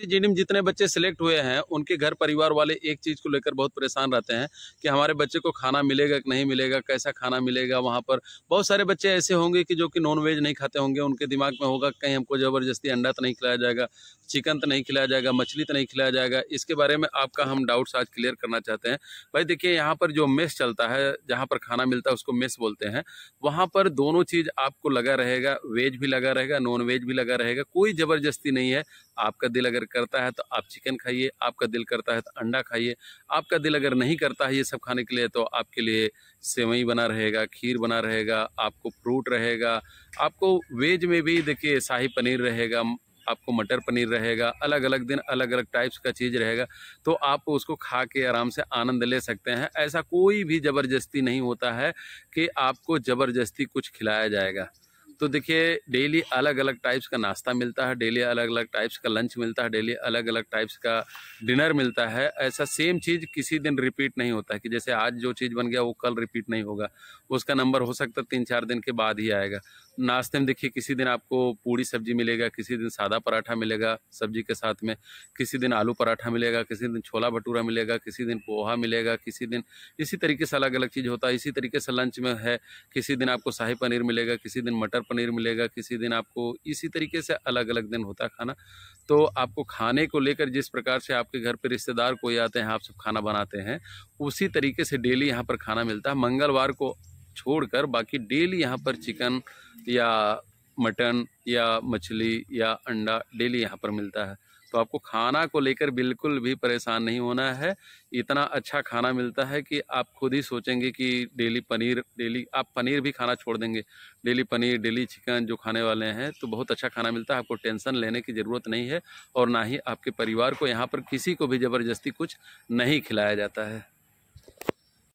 सी में जितने बच्चे सिलेक्ट हुए हैं उनके घर परिवार वाले एक चीज़ को लेकर बहुत परेशान रहते हैं कि हमारे बच्चे को खाना मिलेगा कि नहीं मिलेगा कैसा खाना मिलेगा वहाँ पर बहुत सारे बच्चे ऐसे होंगे कि जो कि नॉन वेज नहीं खाते होंगे उनके दिमाग में होगा कहीं हमको ज़बरदस्ती अंडा तो नहीं खिलाया जाएगा चिकन तो नहीं खिलाया जाएगा मछली तो नहीं खिलाया जाएगा इसके बारे में आपका हम डाउट्स आज क्लियर करना चाहते हैं भाई देखिए यहाँ पर जो मेस चलता है जहाँ पर खाना मिलता है उसको मेस बोलते हैं वहाँ पर दोनों चीज़ आपको लगा रहेगा वेज भी लगा रहेगा नॉन वेज भी लगा रहेगा कोई ज़बरदस्ती नहीं है आपका दिल अगर करता है तो आप चिकन खाइए आपका दिल करता है तो अंडा खाइए आपका दिल अगर नहीं करता है ये सब खाने के लिए तो आपके लिए सेवई बना रहेगा खीर बना रहेगा आपको फ्रूट रहेगा आपको वेज में भी देखिए शाही पनीर रहेगा आपको मटर पनीर रहेगा अलग अलग दिन अलग अलग टाइप्स का चीज़ रहेगा तो आप उसको खा के आराम से आनंद ले सकते हैं ऐसा कोई भी ज़बरदस्ती नहीं होता है कि आपको ज़बरदस्ती कुछ खिलाया जाएगा तो देखिए डेली अलग अलग टाइप्स का नाश्ता मिलता है डेली अलग अलग टाइप्स का लंच मिलता है डेली अलग अलग टाइप्स का डिनर मिलता है ऐसा सेम चीज़ किसी दिन रिपीट नहीं होता है कि जैसे आज जो चीज़ बन गया वो कल रिपीट नहीं होगा उसका नंबर हो सकता है तीन चार दिन के बाद ही आएगा नाश्ते में देखिए किसी दिन आपको पूड़ी सब्जी मिलेगा किसी दिन सादा पराठा मिलेगा सब्जी के साथ में किसी दिन आलू पराठा मिलेगा किसी दिन छोला भटूरा मिलेगा किसी दिन पोहा मिलेगा किसी दिन इसी तरीके से अलग अलग चीज़ होता है इसी तरीके से लंच में है किसी दिन आपको शाही पनीर मिलेगा किसी दिन मटर पनीर मिलेगा किसी दिन आपको इसी तरीके से अलग अलग दिन होता है खाना तो आपको खाने को लेकर जिस प्रकार से आपके घर पर रिश्तेदार कोई आते हैं आप सब खाना बनाते हैं उसी तरीके से डेली यहाँ पर खाना मिलता है मंगलवार को छोड़कर बाकी डेली यहाँ पर चिकन या मटन या मछली या अंडा डेली यहाँ पर मिलता है तो आपको खाना को लेकर बिल्कुल भी परेशान नहीं होना है इतना अच्छा खाना मिलता है कि आप खुद ही सोचेंगे कि डेली पनीर डेली आप पनीर भी खाना छोड़ देंगे डेली पनीर डेली चिकन जो खाने वाले हैं तो बहुत अच्छा खाना मिलता है आपको टेंशन लेने की ज़रूरत नहीं है और ना ही आपके परिवार को यहाँ पर किसी को भी ज़बरदस्ती कुछ नहीं खिलाया जाता है